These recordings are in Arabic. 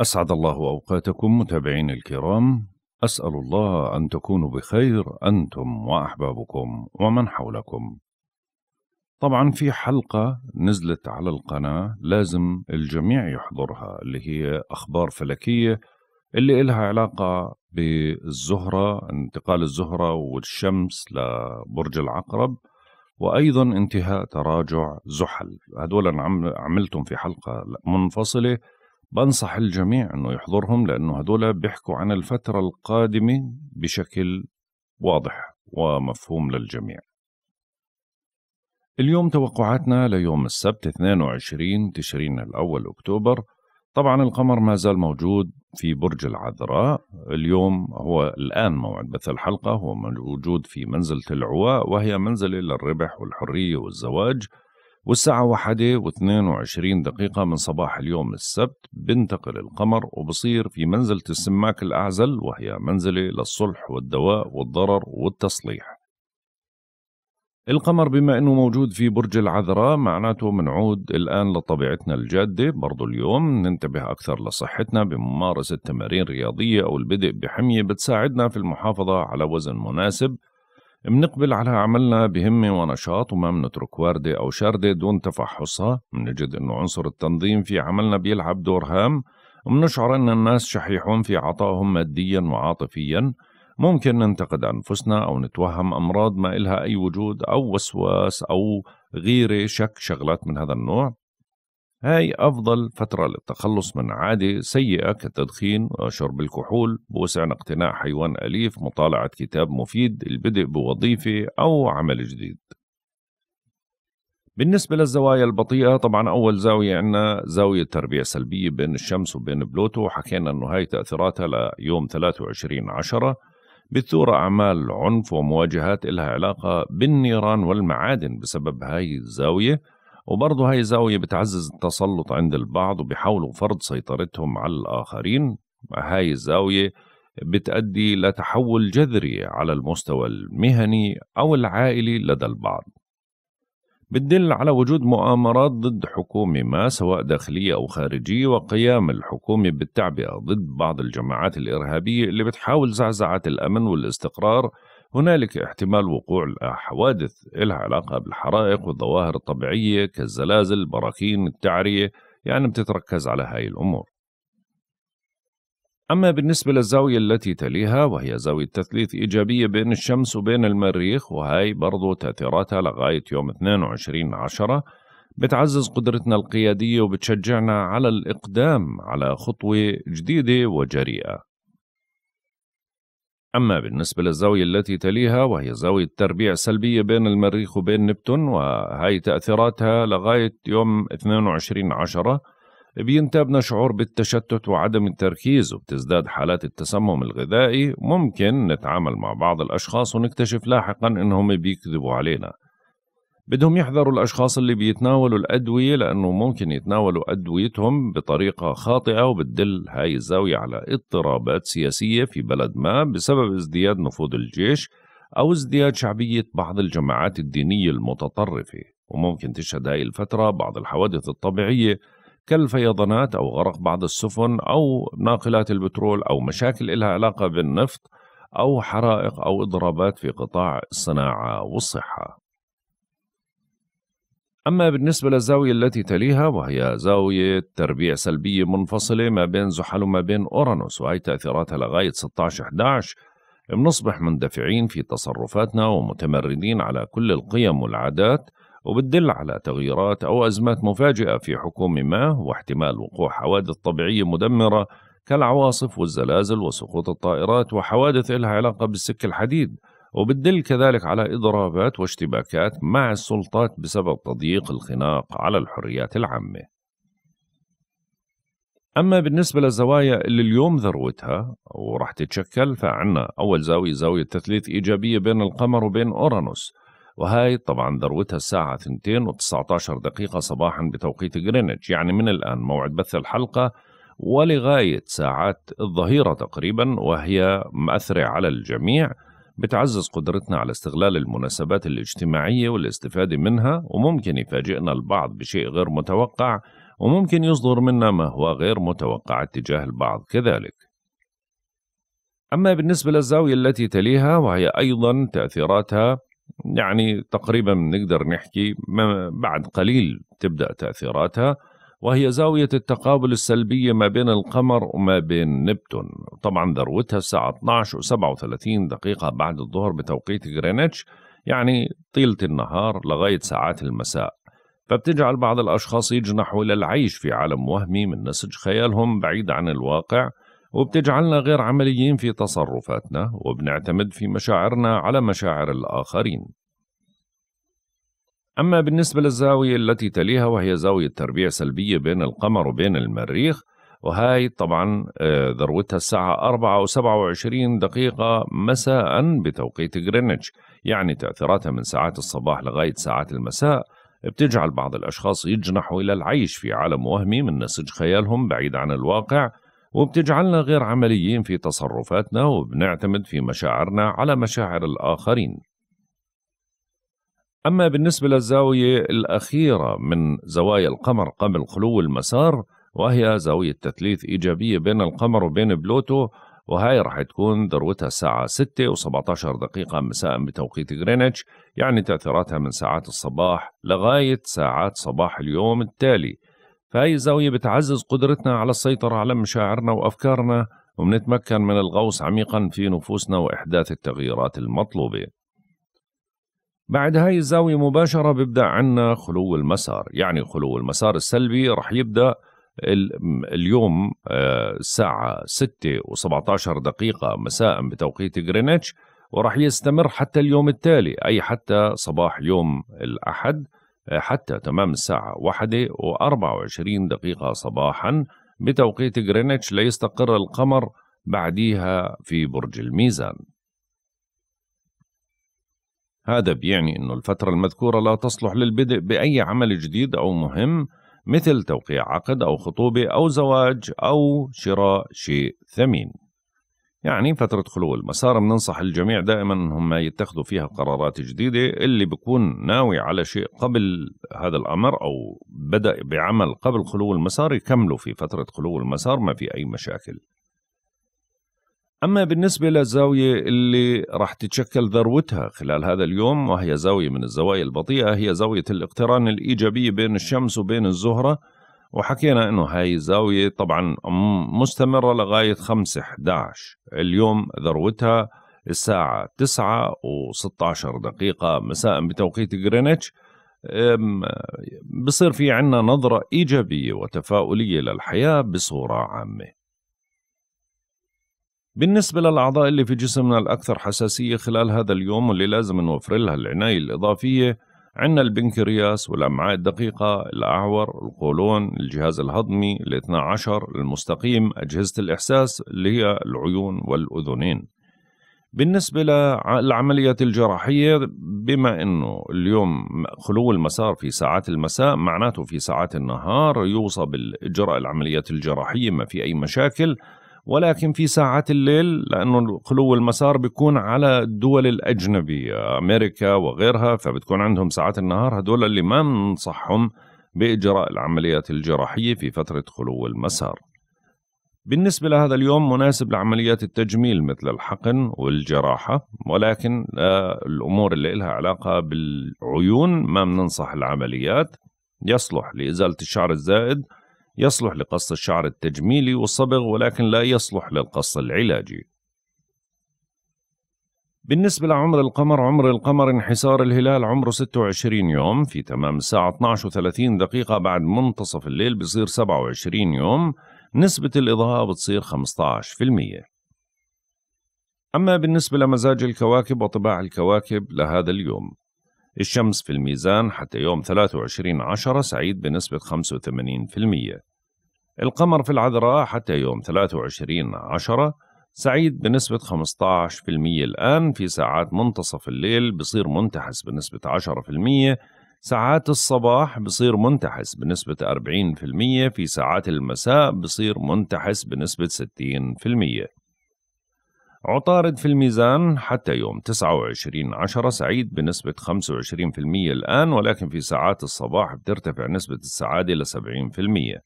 أسعد الله أوقاتكم متابعين الكرام أسأل الله أن تكونوا بخير أنتم وأحبابكم ومن حولكم طبعا في حلقة نزلت على القناة لازم الجميع يحضرها اللي هي أخبار فلكية اللي إلها علاقة بالزهرة انتقال الزهرة والشمس لبرج العقرب وأيضا انتهاء تراجع زحل هدول عملتهم في حلقة منفصلة بنصح الجميع انه يحضرهم لانه هدول بيحكوا عن الفتره القادمه بشكل واضح ومفهوم للجميع. اليوم توقعاتنا ليوم السبت 22 تشرين الاول اكتوبر طبعا القمر ما زال موجود في برج العذراء اليوم هو الآن موعد بث الحلقة هو موجود في منزلة العواء وهي منزلة للربح والحرية والزواج والساعة واحدة واثنين وعشرين دقيقة من صباح اليوم السبت بنتقل القمر وبصير في منزلة السماك الأعزل وهي منزلة للصلح والدواء والضرر والتصليح القمر بما أنه موجود في برج العذراء معناته منعود الآن لطبيعتنا الجادة برضو اليوم ننتبه أكثر لصحتنا بممارسة تمارين رياضية أو البدء بحمية بتساعدنا في المحافظة على وزن مناسب منقبل على عملنا بهمة ونشاط وما منترك واردة أو شاردة دون تفحصها منجد أنه عنصر التنظيم في عملنا بيلعب دور هام منشعر أن الناس شحيحون في عطائهم ماديا وعاطفيا ممكن ننتقد أنفسنا أو نتوهم أمراض ما إلها أي وجود أو وسواس أو غيرة شك شغلات من هذا النوع هاي أفضل فترة للتخلص من عادة سيئة كالتدخين شرب الكحول بوسعنا اقتناء حيوان أليف مطالعة كتاب مفيد البدء بوظيفة أو عمل جديد بالنسبة للزوايا البطيئة طبعا أول زاوية عندنا زاوية تربية سلبية بين الشمس وبين بلوتو حكينا أنه هاي تأثيراتها ليوم 23 عشرة بتثور أعمال عنف ومواجهات إلها علاقة بالنيران والمعادن بسبب هاي الزاوية وبرضه هاي زاوية بتعزز التسلط عند البعض وبيحاولوا فرض سيطرتهم على الآخرين هاي الزاوية بتأدي لتحول جذري على المستوى المهني أو العائلي لدى البعض بتدل على وجود مؤامرات ضد حكومة ما سواء داخلية أو خارجية وقيام الحكومة بالتعبئة ضد بعض الجماعات الإرهابية اللي بتحاول زعزعة الأمن والاستقرار هنالك احتمال وقوع حوادث لها علاقة بالحرائق والظواهر الطبيعية كالزلازل البراكين التعرية يعني بتتركز على هاي الأمور أما بالنسبة للزاوية التي تليها وهي زاوية تثليث إيجابية بين الشمس وبين المريخ وهي برضو تأثيراتها لغاية يوم 22 عشرة بتعزز قدرتنا القيادية وبتشجعنا على الإقدام على خطوة جديدة وجريئة أما بالنسبة للزاوية التي تليها وهي زاوية تربيع سلبية بين المريخ وبين نبتون وهي تأثيراتها لغاية يوم 22 عشرة بينتابنا شعور بالتشتت وعدم التركيز وبتزداد حالات التسمم الغذائي ممكن نتعامل مع بعض الأشخاص ونكتشف لاحقا أنهم بيكذبوا علينا بدهم يحذروا الأشخاص اللي بيتناولوا الأدوية لأنه ممكن يتناولوا أدويتهم بطريقة خاطئة وبتدل هاي الزاوية على اضطرابات سياسية في بلد ما بسبب ازدياد نفوذ الجيش أو ازدياد شعبية بعض الجماعات الدينية المتطرفة وممكن تشهد هاي الفترة بعض الحوادث الطبيعية كالفيضانات أو غرق بعض السفن أو ناقلات البترول أو مشاكل إلها علاقة بالنفط أو حرائق أو إضرابات في قطاع الصناعة والصحة أما بالنسبة للزاوية التي تليها وهي زاوية تربيع سلبية منفصلة ما بين زحل وما بين أورانوس وهي تأثيراتها لغاية 16-11 بنصبح مندفعين في تصرفاتنا ومتمردين على كل القيم والعادات وبتدل على تغييرات أو أزمات مفاجئة في حكومة ما واحتمال وقوع حوادث طبيعية مدمرة كالعواصف والزلازل وسقوط الطائرات وحوادث إلها علاقة بالسك الحديد وبتدل كذلك على إضرابات واشتباكات مع السلطات بسبب تضييق الخناق على الحريات العامة أما بالنسبة للزوايا اللي اليوم ذروتها ورح تتشكل فعنا أول زاوية زاوية تثليث إيجابية بين القمر وبين أورانوس وهاي طبعا ذروتها الساعة 2 و19 دقيقة صباحا بتوقيت غرينتش يعني من الآن موعد بث الحلقة ولغاية ساعات الظهيرة تقريبا وهي مأثرة على الجميع بتعزز قدرتنا على استغلال المناسبات الاجتماعية والاستفادة منها وممكن يفاجئنا البعض بشيء غير متوقع وممكن يصدر منا ما هو غير متوقع تجاه البعض كذلك أما بالنسبة للزاوية التي تليها وهي أيضا تأثيراتها يعني تقريبا نقدر نحكي بعد قليل تبدأ تأثيراتها وهي زاوية التقابل السلبية ما بين القمر وما بين نبتون طبعا ذروتها الساعة 12 و37 دقيقة بعد الظهر بتوقيت غرينتش يعني طيلة النهار لغاية ساعات المساء فبتجعل بعض الأشخاص يجنحوا إلى العيش في عالم وهمي من نسج خيالهم بعيد عن الواقع وبتجعلنا غير عمليين في تصرفاتنا وبنعتمد في مشاعرنا على مشاعر الآخرين أما بالنسبة للزاوية التي تليها وهي زاوية تربيع سلبية بين القمر وبين المريخ وهاي طبعا آه، ذروتها الساعة 4 و27 دقيقة مساء بتوقيت غرينتش يعني تأثيراتها من ساعات الصباح لغاية ساعات المساء بتجعل بعض الأشخاص يجنحوا إلى العيش في عالم وهمي من نسج خيالهم بعيد عن الواقع وبتجعلنا غير عمليين في تصرفاتنا وبنعتمد في مشاعرنا على مشاعر الآخرين أما بالنسبة للزاوية الأخيرة من زوايا القمر قبل خلو المسار وهي زاوية تثليث إيجابية بين القمر وبين بلوتو وهي رح تكون ذروتها الساعة 6 و17 دقيقة مساء بتوقيت غرينتش يعني تأثيراتها من ساعات الصباح لغاية ساعات صباح اليوم التالي فهي الزاوية بتعزز قدرتنا على السيطرة على مشاعرنا وأفكارنا وبنتمكن من الغوص عميقا في نفوسنا وإحداث التغييرات المطلوبة بعد هاي الزاوية مباشرة بيبدأ عنا خلو المسار يعني خلو المسار السلبي رح يبدأ اليوم آه، الساعة 6 و17 دقيقة مساء بتوقيت غرينتش ورح يستمر حتى اليوم التالي أي حتى صباح يوم الأحد آه، حتى تمام الساعة 1 و24 دقيقة صباحا بتوقيت غرينتش ليستقر القمر بعديها في برج الميزان هذا بيعني أن الفترة المذكورة لا تصلح للبدء بأي عمل جديد أو مهم مثل توقيع عقد أو خطوبة أو زواج أو شراء شيء ثمين يعني فترة خلو المسار بننصح الجميع دائما هم يتخذوا فيها قرارات جديدة اللي بكون ناوي على شيء قبل هذا الأمر أو بدأ بعمل قبل خلو المسار يكملوا في فترة خلو المسار ما في أي مشاكل أما بالنسبة للزاوية اللي راح تتشكل ذروتها خلال هذا اليوم وهي زاوية من الزوايا البطيئة هي زاوية الاقتران الإيجابية بين الشمس وبين الزهرة وحكينا انه هاي الزاوية طبعا مستمرة لغاية 5 11 اليوم ذروتها الساعة 9 و16 دقيقة مساء بتوقيت غرينتش بصير في عنا نظرة إيجابية وتفاؤلية للحياة بصورة عامة بالنسبة للأعضاء اللي في جسمنا الأكثر حساسية خلال هذا اليوم واللي لازم نوفر لها العناية الإضافية عندنا البنكرياس والأمعاء الدقيقة الأعور القولون الجهاز الهضمي الاثنى عشر المستقيم أجهزة الإحساس اللي هي العيون والأذنين بالنسبة للعمليات الجراحية بما أنه اليوم خلو المسار في ساعات المساء معناته في ساعات النهار يوصى بالإجراء العمليات الجراحية ما في أي مشاكل ولكن في ساعات الليل لأنه خلو المسار بيكون على الدول الأجنبية أمريكا وغيرها فبتكون عندهم ساعات النهار هدول اللي ما بننصحهم بإجراء العمليات الجراحية في فترة خلو المسار بالنسبة لهذا اليوم مناسب لعمليات التجميل مثل الحقن والجراحة ولكن آه، الأمور اللي لها علاقة بالعيون ما بننصح العمليات يصلح لإزالة الشعر الزائد يصلح لقص الشعر التجميلي والصبغ ولكن لا يصلح للقص العلاجي بالنسبة لعمر القمر عمر القمر انحسار الهلال عمره 26 يوم في تمام الساعة 12 و30 دقيقة بعد منتصف الليل بصير 27 يوم نسبة الإضاءة بتصير 15% أما بالنسبة لمزاج الكواكب وطباع الكواكب لهذا اليوم الشمس في الميزان حتى يوم 23 عشرة سعيد بنسبة 85% القمر في العذراء حتى يوم 23 عشرة سعيد بنسبة 15% الآن في ساعات منتصف الليل بصير منتحس بنسبة 10% ساعات الصباح بصير منتحس بنسبة 40% في ساعات المساء بصير منتحس بنسبة 60% عطارد في الميزان حتى يوم 29 عشرة سعيد بنسبة 25% الآن ولكن في ساعات الصباح بترتفع نسبة السعادة ل 70%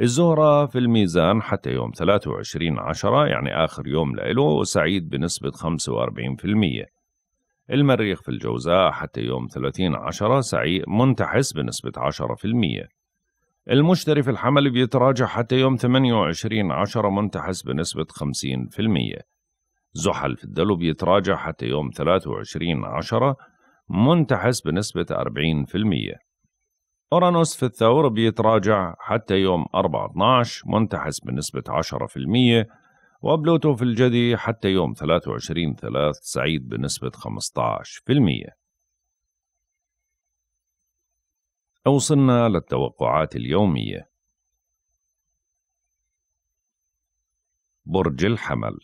الزهرة في الميزان حتى يوم 23 عشرة يعني آخر يوم لإله سعيد بنسبة 45% المريخ في الجوزاء حتى يوم 30 عشرة سعيد منتحس بنسبة 10% المشتري في الحمل بيتراجع حتى يوم 28 عشرة منتحس بنسبة 50% زحل في الدلو بيتراجع حتى يوم 23 عشرة منتحس بنسبة 40% أورانوس في الثور بيتراجع حتى يوم 4 12 منتحس بنسبة 10% وبلوتو في الجدي حتى يوم 23 3 سعيد بنسبة 15% وصلنا للتوقعات اليومية برج الحمل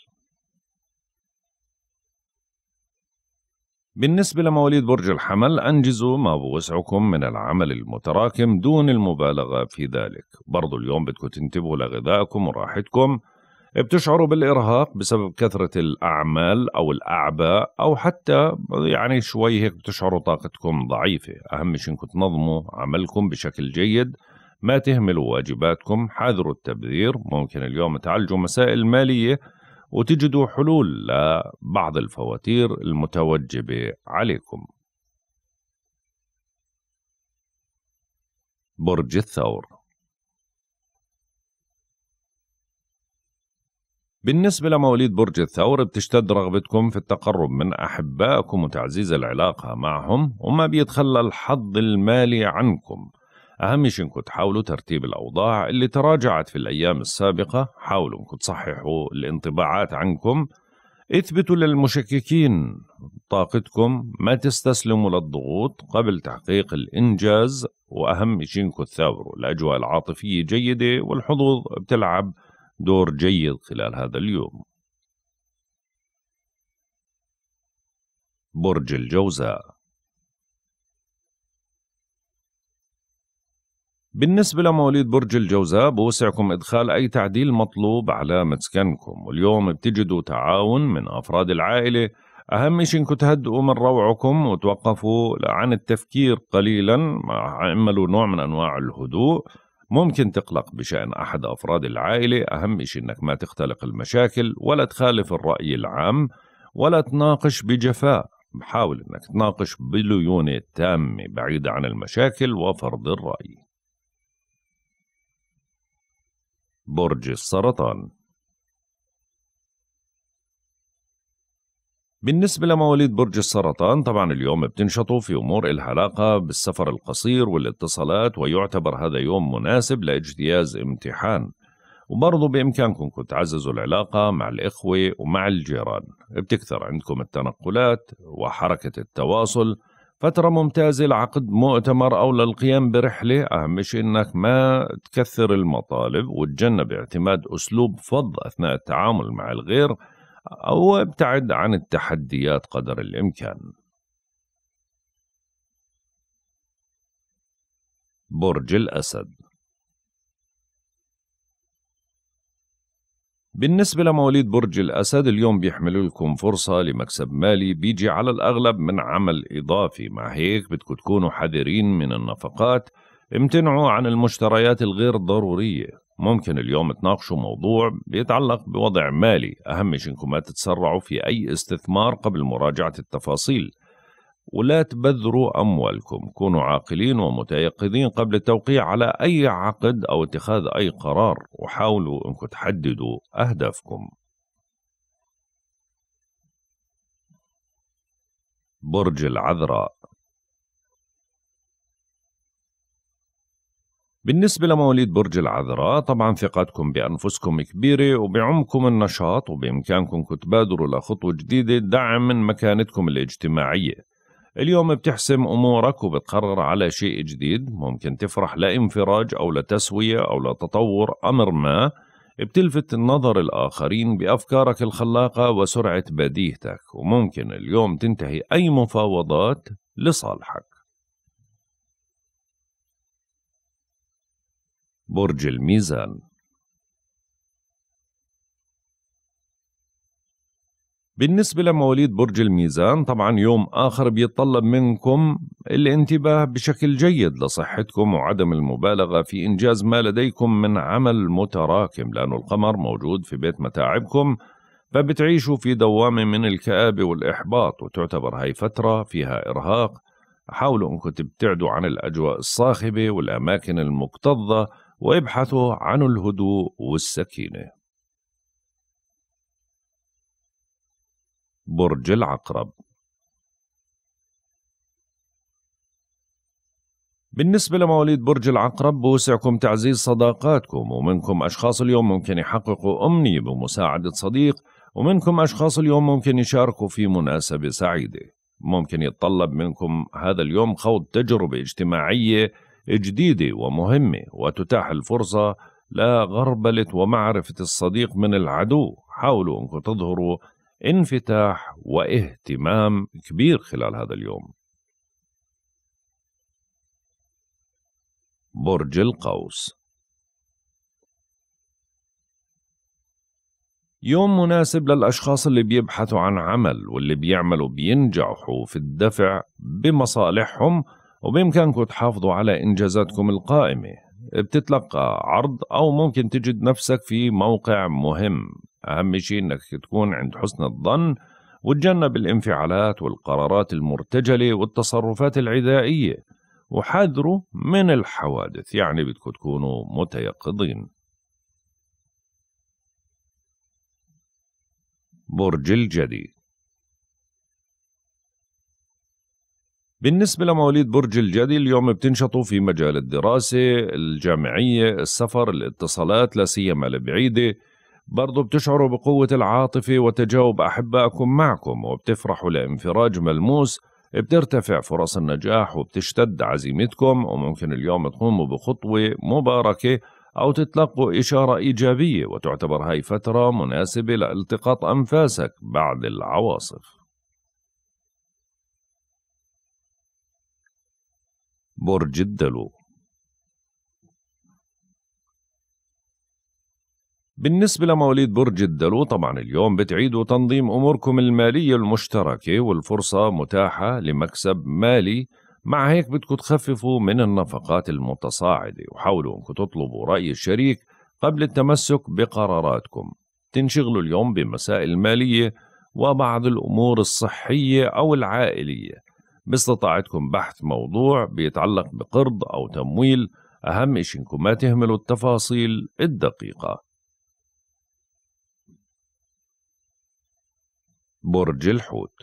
بالنسبة لمواليد برج الحمل أنجزوا ما بوسعكم من العمل المتراكم دون المبالغة في ذلك برضو اليوم بدكم تنتبهوا لغذائكم وراحتكم بتشعروا بالارهاق بسبب كثره الاعمال او الاعباء او حتى يعني شوي هيك بتشعروا طاقتكم ضعيفه اهم شيء انكم تنظموا عملكم بشكل جيد ما تهملوا واجباتكم حاذروا التبذير ممكن اليوم تعالجوا مسائل ماليه وتجدوا حلول لبعض الفواتير المتوجبه عليكم برج الثور بالنسبة لمواليد برج الثور بتشتد رغبتكم في التقرب من أحبائكم وتعزيز العلاقة معهم وما بيتخلى الحظ المالي عنكم أهم شيء إنكم تحاولوا ترتيب الأوضاع اللي تراجعت في الأيام السابقة حاولوا إنكم تصححوا الانطباعات عنكم اثبتوا للمشككين طاقتكم ما تستسلموا للضغوط قبل تحقيق الإنجاز وأهم شيء إنكم تثاوروا الأجواء العاطفية جيدة والحظوظ بتلعب دور جيد خلال هذا اليوم برج الجوزاء بالنسبة لمواليد برج الجوزاء بوسعكم إدخال أي تعديل مطلوب على مسكنكم واليوم بتجدوا تعاون من أفراد العائلة أهم شيء إنكم تهدئوا من روعكم وتوقفوا عن التفكير قليلا اعملوا نوع من أنواع الهدوء ممكن تقلق بشأن أحد أفراد العائلة أهم شيء أنك ما تختلق المشاكل ولا تخالف الرأي العام ولا تناقش بجفاء حاول أنك تناقش بليونة تامة بعيدة عن المشاكل وفرض الرأي برج السرطان بالنسبة لمواليد برج السرطان طبعا اليوم بتنشطوا في أمور إلها علاقة بالسفر القصير والاتصالات ويعتبر هذا يوم مناسب لاجتياز امتحان وبرضه بإمكانكم تعززوا العلاقة مع الإخوة ومع الجيران بتكثر عندكم التنقلات وحركة التواصل فترة ممتازة لعقد مؤتمر أو للقيام برحلة أهم شيء أنك ما تكثر المطالب وتجنب اعتماد أسلوب فض أثناء التعامل مع الغير أو ابتعد عن التحديات قدر الإمكان برج الأسد بالنسبة لمواليد برج الأسد اليوم بيحملوا لكم فرصة لمكسب مالي بيجي على الأغلب من عمل إضافي مع هيك بدكم تكونوا حذرين من النفقات امتنعوا عن المشتريات الغير ضرورية ممكن اليوم تناقشوا موضوع بيتعلق بوضع مالي أهم إنكم ما تتسرعوا في أي استثمار قبل مراجعة التفاصيل ولا تبذروا أموالكم كونوا عاقلين ومتيقظين قبل التوقيع على أي عقد أو اتخاذ أي قرار وحاولوا أنكم تحددوا أهدافكم برج العذراء بالنسبة لمواليد برج العذراء طبعا ثقتكم بأنفسكم كبيرة وبعمكم النشاط وبإمكانكم تبادروا لخطوة جديدة دعم من مكانتكم الاجتماعية اليوم بتحسم أمورك وبتقرر على شيء جديد ممكن تفرح لانفراج أو لتسوية أو لتطور أمر ما بتلفت النظر الآخرين بأفكارك الخلاقة وسرعة بديهتك وممكن اليوم تنتهي أي مفاوضات لصالحك برج الميزان بالنسبة لمواليد برج الميزان طبعا يوم آخر بيتطلب منكم الانتباه بشكل جيد لصحتكم وعدم المبالغة في إنجاز ما لديكم من عمل متراكم لأن القمر موجود في بيت متاعبكم فبتعيشوا في دوامة من الكآبة والإحباط وتعتبر هاي فترة فيها إرهاق حاولوا أنكم تبتعدوا عن الأجواء الصاخبة والأماكن المكتظة وابحثوا عن الهدوء والسكينة. برج العقرب بالنسبة لمواليد برج العقرب بوسعكم تعزيز صداقاتكم ومنكم أشخاص اليوم ممكن يحققوا أمنية بمساعدة صديق ومنكم أشخاص اليوم ممكن يشاركوا في مناسبة سعيدة ممكن يتطلب منكم هذا اليوم خوض تجربة اجتماعية جديدة ومهمة وتتاح الفرصة لغربلة ومعرفة الصديق من العدو حاولوا أنكم تظهروا انفتاح واهتمام كبير خلال هذا اليوم برج القوس يوم مناسب للأشخاص اللي بيبحثوا عن عمل واللي بيعملوا بينجحوا في الدفع بمصالحهم وبإمكانكم تحافظوا على إنجازاتكم القائمة بتتلقى عرض أو ممكن تجد نفسك في موقع مهم أهم شيء أنك تكون عند حسن الظن وتجنب الانفعالات والقرارات المرتجلة والتصرفات العدائية وحذروا من الحوادث يعني بدكم تكونوا متيقظين برج الجدي بالنسبة لمواليد برج الجدي اليوم بتنشطوا في مجال الدراسة الجامعية السفر الاتصالات لا سيما البعيدة برضو بتشعروا بقوة العاطفة وتجاوب أحبائكم معكم وبتفرحوا لانفراج ملموس بترتفع فرص النجاح وبتشتد عزيمتكم وممكن اليوم تقوموا بخطوة مباركة أو تتلقوا إشارة إيجابية وتعتبر هاي فترة مناسبة لالتقاط أنفاسك بعد العواصف برج الدلو بالنسبة لمواليد برج الدلو طبعا اليوم بتعيدوا تنظيم أموركم المالية المشتركة والفرصة متاحة لمكسب مالي مع هيك بدكم تخففوا من النفقات المتصاعدة وحاولوا أنكم تطلبوا رأي الشريك قبل التمسك بقراراتكم تنشغلوا اليوم بمسائل مالية وبعض الأمور الصحية أو العائلية باستطاعتكم بحث موضوع بيتعلق بقرض أو تمويل أهم شيء إنكم ما تهملوا التفاصيل الدقيقة برج الحوت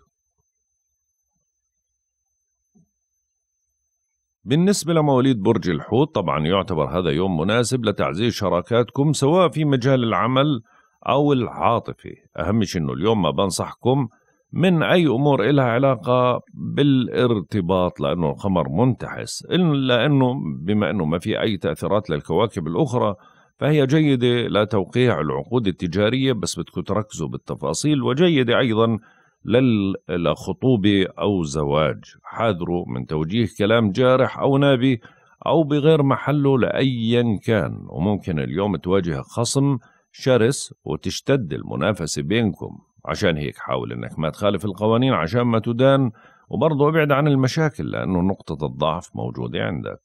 بالنسبة لمواليد برج الحوت طبعا يعتبر هذا يوم مناسب لتعزيز شراكاتكم سواء في مجال العمل أو العاطفي أهم شيء أنه اليوم ما بنصحكم من أي أمور إلها علاقة بالارتباط لأنه القمر منتحس إلا أنه بما أنه ما في أي تأثيرات للكواكب الأخرى فهي جيدة لتوقيع العقود التجارية بس بدكم تركزوا بالتفاصيل وجيدة أيضا للخطوبة أو زواج حاذروا من توجيه كلام جارح أو نابي أو بغير محله لأيا كان وممكن اليوم تواجه خصم شرس وتشتد المنافسة بينكم عشان هيك حاول انك ما تخالف القوانين عشان ما تدان وبرضه ابعد عن المشاكل لانه نقطة الضعف موجودة عندك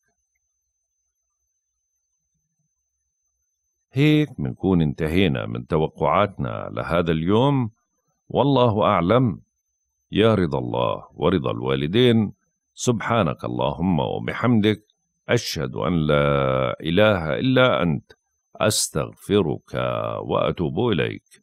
هيك بنكون انتهينا من توقعاتنا لهذا اليوم والله أعلم يا رضا الله ورضا الوالدين سبحانك اللهم وبحمدك أشهد أن لا إله إلا أنت أستغفرك وأتوب إليك